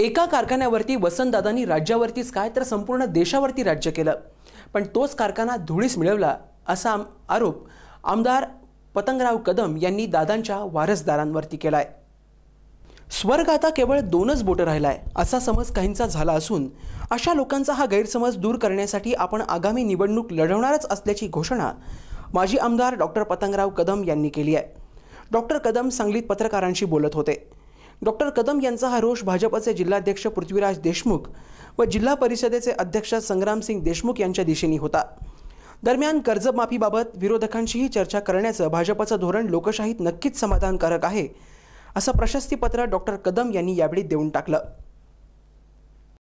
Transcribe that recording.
एका कारखान्यावरती वसंतदादांनी राज्यावरतीच काय तर संपूर्ण देशावरती राज्य केलं पण तोच कारखाना धुळीस मिळवला असा आरोप आमदार पतंगराव कदम यांनी दादांच्या वारसदारांवरती केलाय स्वर्ग आता केवळ दोनच बोटं राहिलाय असा समज काहींचा झाला असून अशा लोकांचा हा गैरसमज दूर करण्यासाठी आपण आगामी निवडणूक लढवणारच असल्याची घोषणा माजी आमदार डॉक्टर पतंगराव कदम यांनी केली आहे डॉक्टर कदम सांगलीत पत्रकारांशी बोलत होते डॉक्टर कदम यांचा हा रोष भाजपचे जिल्हाध्यक्ष पृथ्वीराज देशमुख व जिल्हा परिषदेचे अध्यक्ष संग्रामसिंग देशमुख यांच्या दिशेने होता दरम्यान कर्जमाफीबाबत विरोधकांशीही चर्चा करण्याचं भाजपचं धोरण लोकशाहीत नक्कीच समाधानकारक आहे असं प्रशस्तीपत्र डॉक्टर कदम यांनी यावेळी देऊन टाकलं